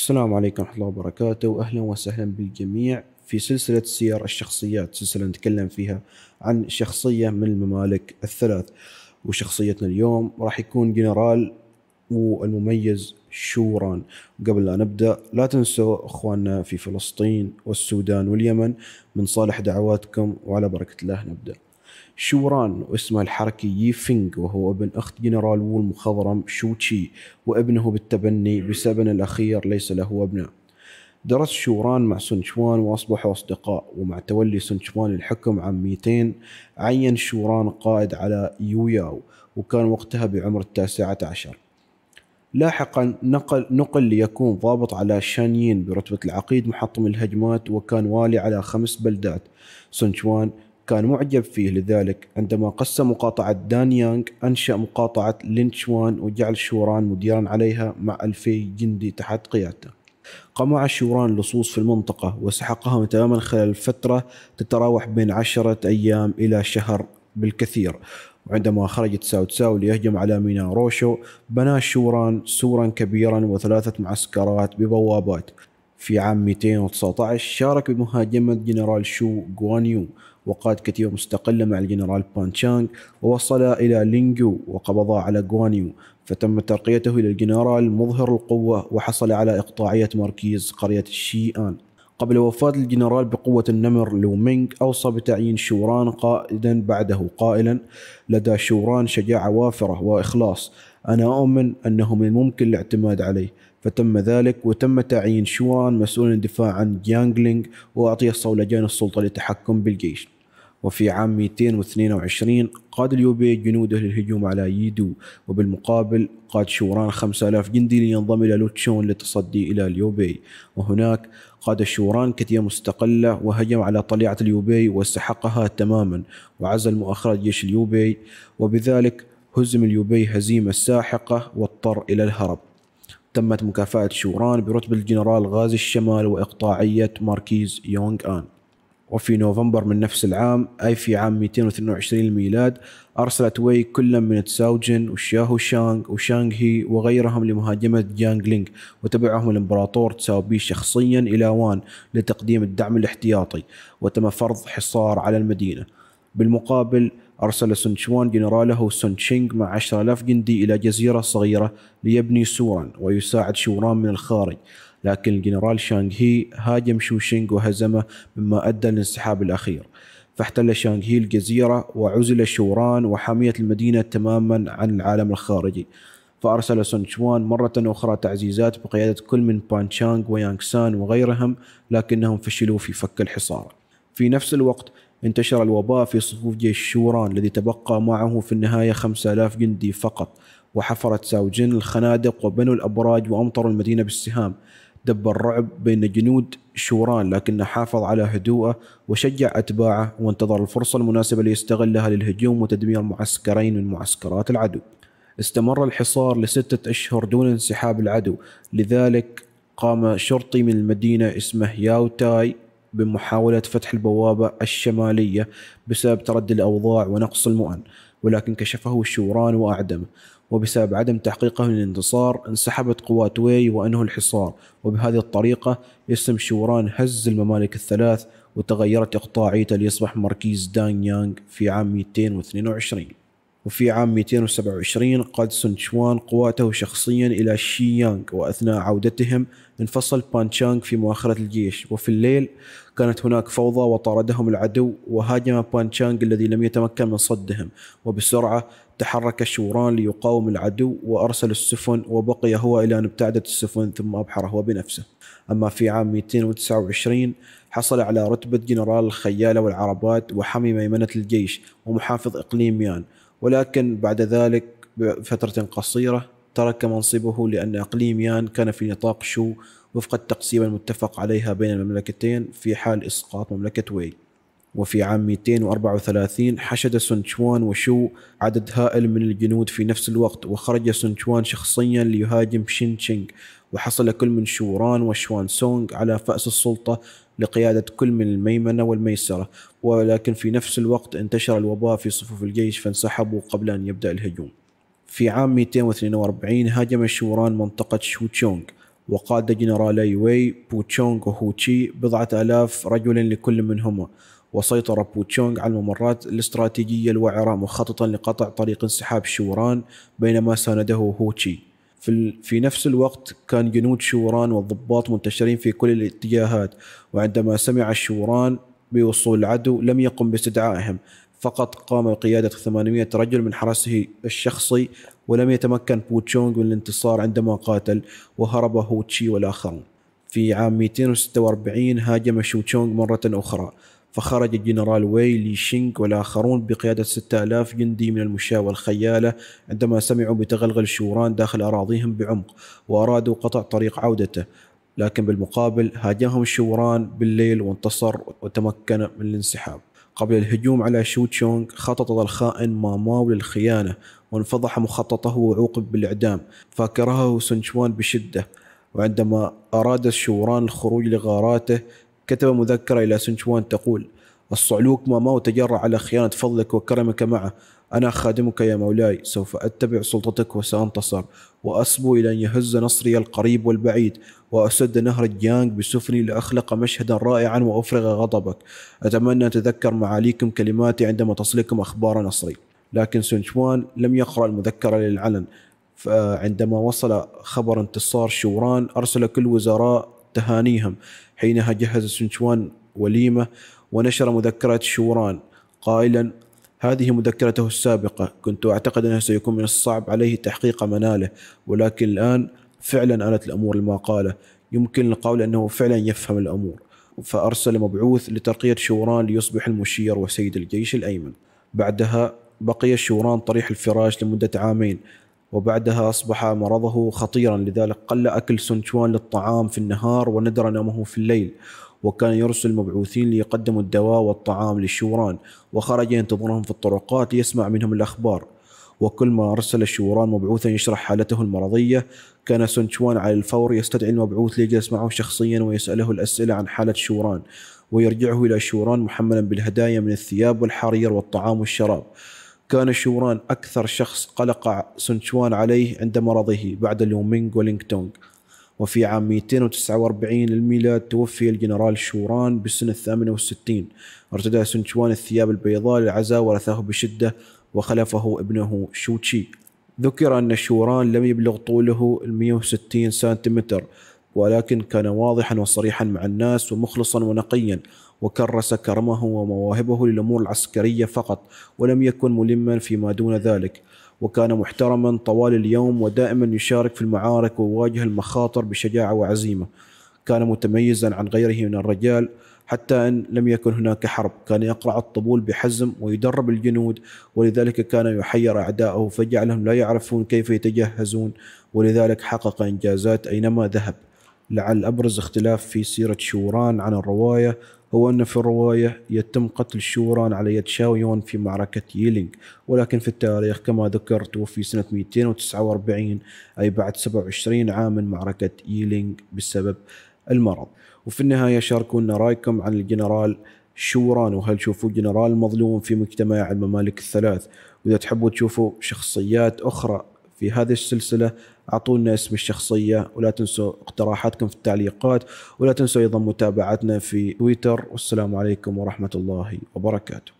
السلام عليكم ورحمة الله وبركاته وأهلا وسهلا بالجميع في سلسلة سير الشخصيات سلسلة نتكلم فيها عن شخصية من الممالك الثلاث وشخصيتنا اليوم راح يكون جنرال والمميز شوران قبل لا نبدأ لا تنسوا أخواننا في فلسطين والسودان واليمن من صالح دعواتكم وعلى بركة الله نبدأ شوران واسمه الحركي يي فينغ وهو ابن أخت جنرال وول مخضرم تشي وابنه بالتبني بسبب الأخير ليس له أبناء درس شوران مع سنشوان وأصبحوا أصدقاء ومع تولي سنشوان الحكم عام 200 عين شوران قائد على يوياو وكان وقتها بعمر التاسعة عشر لاحقا نقل, نقل ليكون ضابط على شانيين برتبة العقيد محطم الهجمات وكان والي على خمس بلدات سنشوان كان معجب فيه لذلك عندما قسم مقاطعة دانيانغ أنشأ مقاطعة لينشوان وجعل شوران مديرا عليها مع ألفي جندي تحت قيادته قمع شوران اللصوص في المنطقة وسحقهم تماما خلال فترة تتراوح بين عشرة أيام إلى شهر بالكثير وعندما خرجت ساو تساو ليهجم على ميناء روشو بنى شوران سورا كبيرا وثلاثة معسكرات ببوابات في عام 219 شارك بمهاجمة جنرال شو غوانيو وقاد كتيبة مستقلة مع الجنرال بان تشانغ ووصل إلى لينجو وقبض على غوانيو فتم ترقيته إلى الجنرال مظهر القوة وحصل على إقطاعية مركز قرية آن قبل وفاة الجنرال بقوة النمر لومينغ أوصى بتعيين شوران قائدا بعده قائلا لدى شوران شجاعة وافرة وإخلاص أنا أؤمن أنه من الممكن الاعتماد عليه فتم ذلك وتم تعيين شوان مسؤول الدفاع عن جانغلينغ وأعطي الصولجان السلطة للتحكم بالجيش وفي عام 222 قاد اليوبي جنوده للهجوم على ييدو وبالمقابل قاد شوران 5000 جندي لينضم إلى لوتشون للتصدي إلى اليوبي وهناك قاد شوران كتية مستقلة وهجم على طليعة اليوبي واستحقها تماما وعزل مؤخرات جيش اليوبي وبذلك هزم اليوبي هزيمة ساحقة واضطر إلى الهرب تمت مكافأة شوران برتبة الجنرال غازي الشمال وإقطاعية ماركيز يونغ آن وفي نوفمبر من نفس العام أي في عام 222 الميلاد أرسلت وي كلا من تساوجن وشاهو شانغ وشانغ هي وغيرهم لمهاجمة لينغ وتبعهم الإمبراطور تساوبي شخصيا إلى وان لتقديم الدعم الاحتياطي وتم فرض حصار على المدينة بالمقابل أرسل سنشوان جنراله سونتشينغ مع 10000 جندي إلى جزيرة صغيرة ليبني سورا ويساعد شوران من الخارج لكن الجنرال شانغ هي هاجم شوشينغ وهزمه مما أدى للانسحاب الأخير فاحتل شانغ هي الجزيرة وعزل شوران وحميت المدينة تماما عن العالم الخارجي فأرسل سونشوان مرة أخرى تعزيزات بقيادة كل من بانشانغ ويانغسان وغيرهم لكنهم فشلوا في فك الحصار في نفس الوقت انتشر الوباء في صفوف جيش شوران الذي تبقى معه في النهاية 5000 جندي فقط وحفرت ساوجين الخنادق وبنوا الأبراج وأمطروا المدينة بالسهام دب الرعب بين جنود شوران لكنه حافظ على هدوءه وشجع أتباعه وانتظر الفرصة المناسبة ليستغلها للهجوم وتدمير معسكرين من معسكرات العدو استمر الحصار لستة أشهر دون انسحاب العدو لذلك قام شرطي من المدينة اسمه ياو تاي بمحاولة فتح البوابة الشمالية بسبب تردي الأوضاع ونقص المؤن ولكن كشفه الشوران وأعدمه وبسبب عدم تحقيقه للانتصار انسحبت قوات وي وأنهوا الحصار وبهذه الطريقة اسم شوران هز الممالك الثلاث وتغيرت إقطاعيته ليصبح مركز دانيانغ في عام 222 وفي عام 227 قاد سنشوان قواته شخصيا إلى شييانغ وأثناء عودتهم انفصل بانشانغ في مؤخرة الجيش وفي الليل كانت هناك فوضى وطاردهم العدو وهاجم بانشانغ الذي لم يتمكن من صدهم وبسرعة تحرك شوران ليقاوم العدو وأرسل السفن وبقي هو إلى أن ابتعدت السفن ثم أبحره بنفسه أما في عام 229 حصل على رتبة جنرال الخيالة والعربات وحمي ميمنة الجيش ومحافظ إقليم ميان ولكن بعد ذلك بفترة قصيرة ترك منصبه لأن إقليم يان كان في نطاق شو وفق التقسيمة المتفق عليها بين المملكتين في حال إسقاط مملكة وي وفي عام 234 حشد سونشوان وشو عدد هائل من الجنود في نفس الوقت وخرج سونشوان شخصيا ليهاجم شينشينغ وحصل كل من شوران وشوان سونغ على فأس السلطة لقيادة كل من الميمنة والميسرة ولكن في نفس الوقت انتشر الوباء في صفوف الجيش فانسحبوا قبل أن يبدأ الهجوم في عام 242 هاجم الشوران منطقة شوتشونغ وقاد جنرالي وي بوتشونغ وهوتشي بضعة آلاف رجل لكل منهما وسيطر بوتشونغ على الممرات الاستراتيجية الوعرة مخططا لقطع طريق انسحاب شوران بينما سانده هوتشي في, في نفس الوقت كان جنود شوران والضباط منتشرين في كل الاتجاهات وعندما سمع الشوران بوصول العدو لم يقم باستدعائهم فقط قام بقيادة 800 رجل من حرسه الشخصي ولم يتمكن بوتشونغ من الانتصار عندما قاتل وهرب هوتشي والآخرون في عام 246 هاجم شوتشونغ مرة أخرى فخرج الجنرال وي لي شينغ والآخرون بقيادة 6000 جندي من المشاة والخيالة عندما سمعوا بتغلغل الشوران داخل أراضيهم بعمق وأرادوا قطع طريق عودته لكن بالمقابل هاجمهم الشوران بالليل وانتصر وتمكن من الانسحاب قبل الهجوم على شو تشونغ خطط الخائن ماماو للخيانة وانفضح مخططه وعوقب بالإعدام فكرهه سنشوان بشدة وعندما أراد الشوران الخروج لغاراته كتب مذكرة إلى سنشوان تقول الصعلوك ما مات تجرى على خيانة فضلك وكرمك معه أنا خادمك يا مولاي سوف أتبع سلطتك وسأنتصر وأصبو إلى أن يهز نصري القريب والبعيد وأسد نهر الجيانج بسفني لأخلق مشهدا رائعا وأفرغ غضبك أتمنى أن تذكر معاليكم كلماتي عندما تصلكم أخبار نصري لكن سنشوان لم يقرأ المذكرة للعلن فعندما وصل خبر انتصار شوران أرسل كل وزراء تهانيهم حينها جهز سنشوان وليمة ونشر مذكرة شوران قائلا هذه مذكرته السابقة كنت أعتقد أنه سيكون من الصعب عليه تحقيق مناله ولكن الآن فعلا آلت الأمور لما قاله يمكن القول أنه فعلا يفهم الأمور فأرسل مبعوث لترقية شوران ليصبح المشير وسيد الجيش الأيمن بعدها بقي شوران طريح الفراش لمدة عامين وبعدها أصبح مرضه خطيرا لذلك قل أكل سونشوان للطعام في النهار وندر نومه في الليل وكان يرسل مبعوثين ليقدموا الدواء والطعام للشوران وخرج ينتظرهم في الطرقات ليسمع منهم الأخبار وكل ما أرسل الشوران مبعوثا يشرح حالته المرضية كان سونشوان على الفور يستدعي المبعوث ليجلس معه شخصيا ويسأله الأسئلة عن حالة شوران ويرجعه إلى شوران محملا بالهدايا من الثياب والحرير والطعام والشراب كان شوران أكثر شخص قلق سنشوان عليه عند مرضه بعد اليومينغ ولينغ تونغ وفي عام 249 للميلاد توفي الجنرال شوران بسن الثامنة والستين ارتدى سنشوان الثياب البيضاء للعزاء ورثاه بشدة وخلفه ابنه شوتشي ذكر أن شوران لم يبلغ طوله 160 سنتيمتر ولكن كان واضحا وصريحا مع الناس ومخلصا ونقيا وكرس كرمه ومواهبه للامور العسكريه فقط ولم يكن ملما فيما دون ذلك وكان محترما طوال اليوم ودائما يشارك في المعارك ويواجه المخاطر بشجاعه وعزيمه كان متميزا عن غيره من الرجال حتى ان لم يكن هناك حرب كان يقرع الطبول بحزم ويدرب الجنود ولذلك كان يحير اعداءه فجعلهم لا يعرفون كيف يتجهزون ولذلك حقق انجازات اينما ذهب لعل أبرز اختلاف في سيرة شوران عن الرواية هو أن في الرواية يتم قتل شوران على يد شاويون في معركة ييلينغ ولكن في التاريخ كما ذكرت وفي سنة 249 أي بعد 27 عام من معركة ييلينغ بسبب المرض وفي النهاية شاركونا رأيكم عن الجنرال شوران وهل تشوفوا جنرال مظلوم في مجتمع الممالك الثلاث وإذا تحبوا تشوفوا شخصيات أخرى في هذه السلسلة أعطونا اسم الشخصية ولا تنسوا اقتراحاتكم في التعليقات ولا تنسوا أيضا متابعتنا في تويتر والسلام عليكم ورحمة الله وبركاته